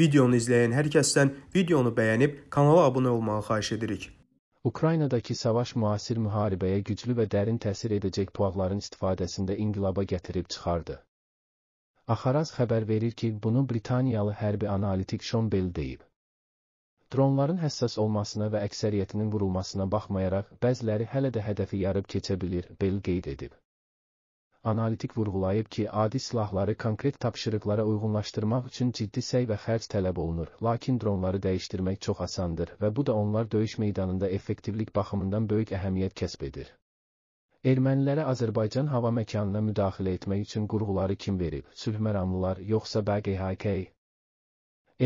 Videonu izləyən hər kəsdən videonu bəyənib kanala abunə olmağı xahiş edirik. Ukraynadakı savaş müasir müharibəyə güclü və dərin təsir edəcək puaqların istifadəsində inqilaba gətirib çıxardı. Axaraz xəbər verir ki, bunu Britaniyalı hərbi analitik Sean Bell deyib. Dronların həssas olmasına və əksəriyyətinin vurulmasına baxmayaraq, bəziləri hələ də hədəfi yarıb keçə bilir, Bell qeyd edib analitik vurğulayıb ki, adi silahları konkret tapşırıqlara uyğunlaşdırmaq üçün ciddi səy və xərc tələb olunur, lakin dronları dəyişdirmək çox asandır və bu da onlar döyüş meydanında effektivlik baxımından böyük əhəmiyyət kəsb edir. Ermənilərə Azərbaycan hava məkanına müdaxilə etmək üçün qurğuları kim verib, sülhməramlılar yoxsa BQHK?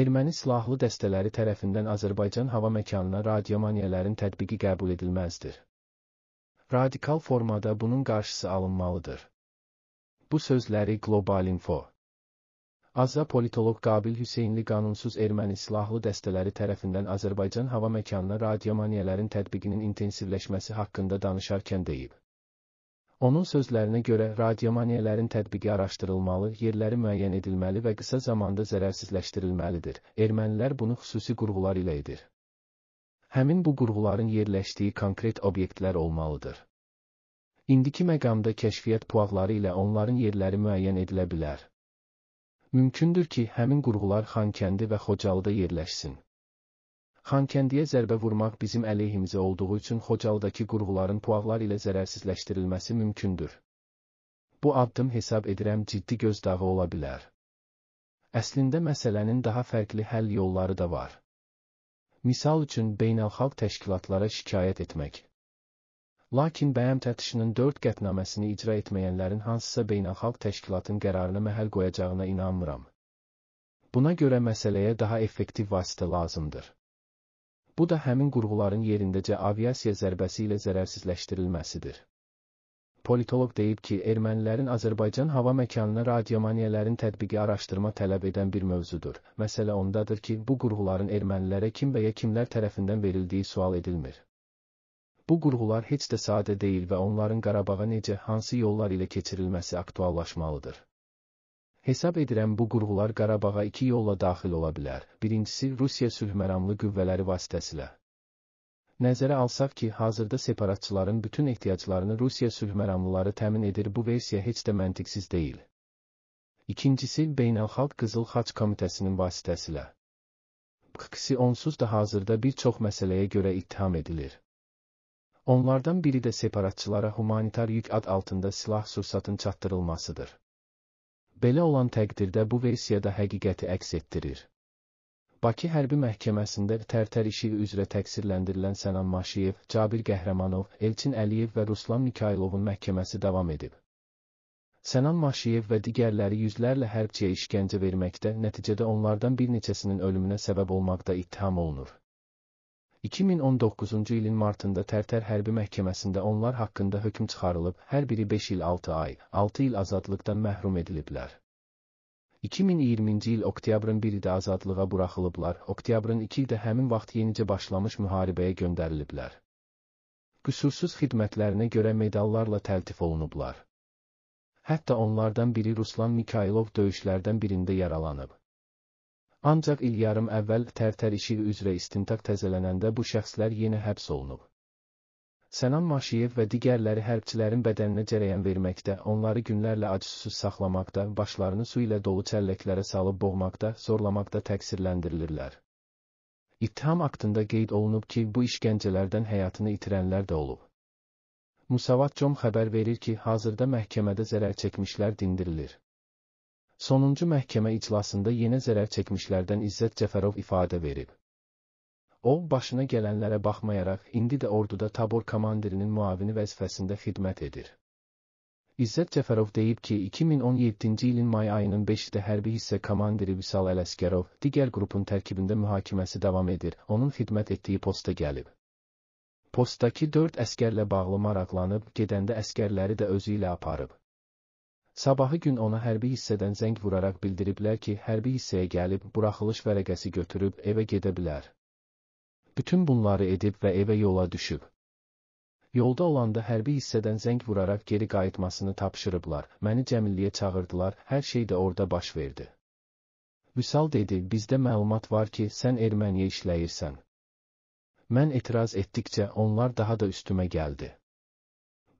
Erməni silahlı dəstələri tərəfindən Azərbaycan hava məkanına radiomaniyələrin tətbiqi qəbul edilməzdir. Radikal formada bunun qarşısı alınmalıdır. Bu sözləri Global Info. Azza politolog Qabil Hüseynli qanunsuz erməni silahlı dəstələri tərəfindən Azərbaycan hava məkanına radiomaniyələrin tətbiqinin intensivləşməsi haqqında danışarkən deyib. Onun sözlərinə görə radiomaniyələrin tətbiqi araşdırılmalı, yerləri müəyyən edilməli və qısa zamanda zərərsizləşdirilməlidir. Ermənilər bunu xüsusi qurğular ilə edir. Həmin bu qurğuların yerləşdiyi konkret obyektlər olmalıdır indiki məqamda kəşfiyyat puaqları ilə onların yerləri müəyyən edilə bilər. Mümkündür ki, həmin qurğular Xankəndi və Xocalıda yerləşsin. Xankəndiyə zərbə vurmaq bizim əleyhimizə olduğu üçün Xocalıdakı qurğuların puaqlar ilə zərərsizləşdirilməsi mümkündür. Bu addım hesab edirəm ciddi gözdağı ola bilər. Əslində məsələnin daha fərqli həll yolları da var. Misal üçün beynəlxalq təşkilatlara şikayət etmək Lakin bəyan təftişinin dörd qətnaməsini icra etməyənlərin hansısa beynəlxalq təşkilatın qərarına məhəl qoyacağına inanmıram. Buna görə məsələyə daha effektiv vasitə lazımdır. Bu da həmin qurğuların yerindəcə aviasiya zərbəsi ilə zərərsizləşdirilməsidir. Politolog deyib ki, ermənilərin Azərbaycan hava məkanına radiomaniyələrin tətbiqi araşdırma tələb edən bir mövzudur. Məsələ ondadır ki, bu qurğuların ermənilərə kim və ya kimlər tərəfindən verildiyi sual edilmir. Bu qurğular heç də sadə deyil və onların Qarabağa necə, hansı yollar ilə keçirilməsi aktuallaşmalıdır. Hesab edirəm bu qurğular Qarabağa iki yolla daxil ola bilər. Birincisi Rusiya sülhməramlı qüvvələri vasitəsilə. Nəzərə alsaq ki, hazırda separatçıların bütün ehtiyaclarını Rusiya sülhməramlıları təmin edir, bu versiya heç də məntiqsiz deyil. İkincisi, Beynəlxalq Qızıl Xaç Komitəsinin vasitəsilə. QKS onsuz da hazırda bir çox məsələyə görə ittiham edilir. Onlardan biri də separatçılara humanitar yük ad altında silah sursatın çatdırılmasıdır. Belə olan təqdirdə bu versiyada həqiqəti əks etdirir. Bakı Hərbi Məhkəməsində tərtər işi üzrə təqsirləndirilən Sənan Maşiyev, Cabir Qəhrəmanov, Elçin Əliyev və Ruslan Mikaylovun məhkəməsi davam edib. Sənan Maşiyev və digərləri yüzlərlə hərbçiyə işgəncə verməkdə, nəticədə onlardan bir neçəsinin ölümünə səbəb olmaqda ittiham olunur. 2019-cu ilin martında Tərtər Hərbi Məhkəməsində onlar haqqında hökm çıxarılıb, hər biri 5 il 6 ay, 6 il azadlıqdan məhrum ediliblər. 2020-ci il oktyabrın 1-də azadlığa buraxılıblar, oktyabrın 2-də həmin vaxt yenicə başlamış müharibəyə göndəriliblər. Qüsursuz xidmətlərinə görə medallarla təltif olunublar. Hətta onlardan biri Ruslan Mikailov döyüşlərdən birində yaralanıb. Ancaq il yarım əvvəl tərtər işi üzrə istintaq təzələnəndə bu şəxslər yenə həbs olunub. Sənan Maşiyev və digərləri hərbçilərin bədəninə cərəyan verməkdə, onları günlərlə acısız saxlamaqda, başlarını su ilə dolu çəlləklərə salıb boğmaqda, zorlamaqda təqsirləndirilirlər. İttiham aktında qeyd olunub ki, bu işgəncələrdən həyatını itirənlər də olub. Musavat Com xəbər verir ki, hazırda məhkəmədə zərər çəkmişlər dindirilir. Sonuncu məhkəmə iclasında yenə zərər çəkmişlərdən İzzət Cəfərov ifadə verib. O, başına gələnlərə baxmayaraq indi də orduda tabor komandirinin müavini vəzifəsində xidmət edir. İzzət Cəfərov deyib ki, 2017-ci ilin may ayının 5-də hərbi hissə komandiri Vüsal Ələsgərov digər qrupun tərkibində mühakiməsi davam edir, onun xidmət etdiyi posta gəlib. Postdakı dörd əskərlə bağlı maraqlanıb, gedəndə əskərləri də özü ilə aparıb. Sabahı gün ona hərbi hissədən zəng vuraraq bildiriblər ki, hərbi hissəyə gəlib buraxılış vərəqəsi götürüb evə gedə bilər. Bütün bunları edib və evə yola düşüb. Yolda olanda hərbi hissədən zəng vuraraq geri qayıtmasını tapşırıblar, məni cəmilliyə çağırdılar, hər şey də orada baş verdi. Vüsal dedi, bizdə məlumat var ki, sən erməniyə işləyirsən. Mən etiraz etdikcə onlar daha da üstümə gəldi.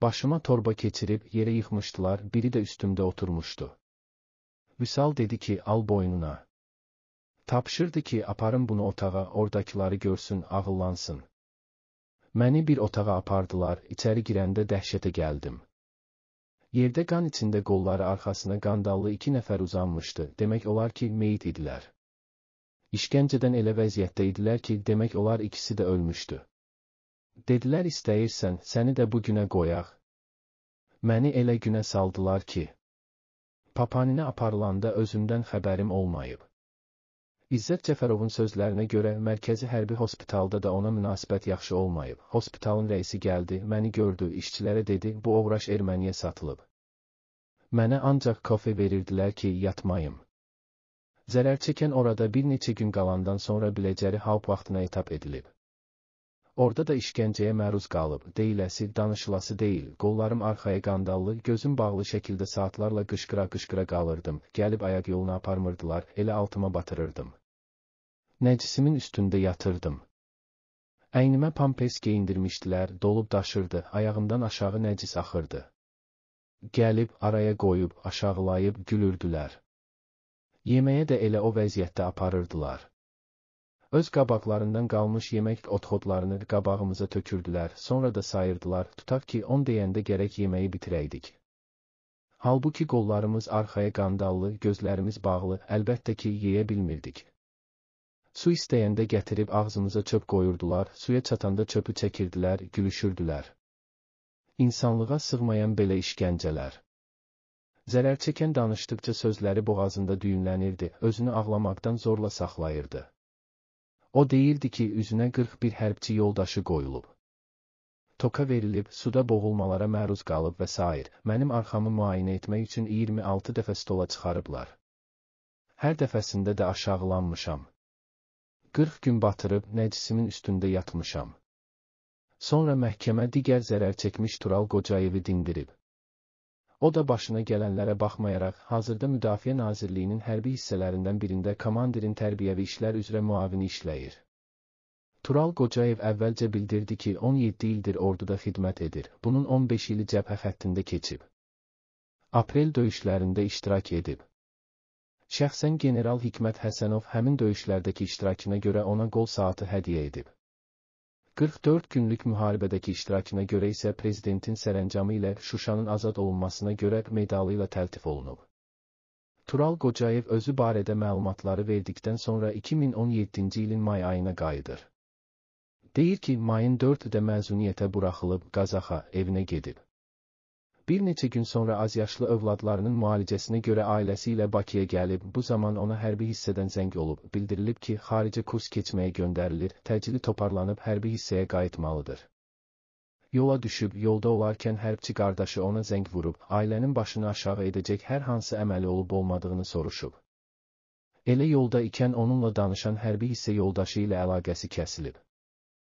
Başıma torba keçirib yerə yıxmışdılar, biri də üstümdə oturmuşdu. Vüsal dedi ki, al boynuna. Tapşırdı ki, aparın bunu otağa, oradakiləri görsün, ağıllansın. Məni bir otağa apardılar, içəri girəndə dəhşətə gəldim. Yerdə qan içində qolları arxasına qandallı iki nəfər uzanmışdı, demək olar ki, meyit idilər. İşkəncədən elə vəziyyətdə idilər ki, demək olar ikisi də ölmüşdü. Dedilər istəyirsən, səni də bu günə qoyaq. Məni elə günə saldılar ki, papaninə aparılanda özümdən xəbərim olmayıb. İzzət Cəfərovun sözlərinə görə mərkəzi hərbi hospitalda da ona münasibət yaxşı olmayıb. Hospitalın rəisi gəldi, məni gördü, işçilərə dedi, bu ovraş Erməniyə satılıb. Mənə ancaq kofe verirdilər ki, yatmayım. Zərər çəkən orada bir neçə gün qalandan sonra biləcəri haup vaxtına etap edilib. Orada da işgəncəyə məruz qalıb, deyiləsi, danışılası deyil, qollarım arxaya qandallı, gözüm bağlı şəkildə saatlarla qışqıra-qışqıra qalırdım, gəlib ayaq yoluna aparmırdılar, elə altıma batırırdım. Nəcisimin üstündə yatırdım. Əynimə pampes geyindirmişdilər, dolub daşırdı, ayağımdan aşağı nəcis axırdı. Gəlib, araya qoyub, aşağılayıb, gülürdülər. Yeməyə də elə o vəziyyətdə aparırdılar. Öz qabaqlarından qalmış yemək otxodlarını qabağımıza tökürdülər, sonra da sayırdılar, tutaq ki, 10 deyəndə gərək yeməyi bitirəydik. Halbuki qollarımız arxaya qandallı, gözlərimiz bağlı, əlbəttə ki, yeyə bilmirdik. Su istəyəndə gətirib ağzımıza çöp qoyurdular, suya çatanda çöpü çəkirdilər, gülüşürdülər. İnsanlığa sığmayan belə işgəncələr. Zərər çəkən danışdıqca sözləri boğazında düyünlənirdi, özünü ağlamaqdan zorla saxlayırdı. O deyildi ki, üzünə 41 hərbçi yoldaşı qoyulub. Toka verilib, suda boğulmalara məruz qalıb və s. Mənim arxamı müayinə etmək üçün 26 dəfə stola çıxarıblar. Hər dəfəsində də aşağılanmışam. 40 gün batırıb nəcisimin üstündə yatmışam. Sonra məhkəmə digər zərər çəkmiş Tural Qocayevi dindirib. O da başına gələnlərə baxmayaraq, hazırda Müdafiə Nazirliyinin hərbi hissələrindən birində komandirin tərbiyəvi işlər üzrə müavini işləyir. Tural Qocayev əvvəlcə bildirdi ki, 17 ildir orduda xidmət edir, bunun 15 ili cəbhə xəttində keçib. Aprel döyüşlərində iştirak edib. Şəxsən General Hikmət Həsənov həmin döyüşlərdəki iştirakına görə ona qol saatı hədiyyə edib. 44 günlük müharibədəki iştirakına görə isə prezidentin sərəncamı ilə Şuşanın azad olunmasına görə medalıyla təltif olunub. Tural Qocayev özü barədə məlumatları verdikdən sonra 2017-ci ilin may ayına qayıdır. Deyir ki, mayın 4-də məzuniyyətə buraxılıb Qazaxa evinə gedib. Bir neçə gün sonra az yaşlı övladlarının müalicəsinə görə ailəsi ilə Bakıya gəlib, bu zaman ona hərbi hissədən zəng olub, bildirilib ki, xarici kurs keçməyə göndərilir, təcili toparlanıb hərbi hissəyə qayıtmalıdır. Yola düşüb, yolda olarkən hərbçi qardaşı ona zəng vurub, ailənin başını aşağı edəcək hər hansı əməli olub-olmadığını soruşub. Elə yolda ikən onunla danışan hərbi hissə yoldaşı ilə əlaqəsi kəsilib.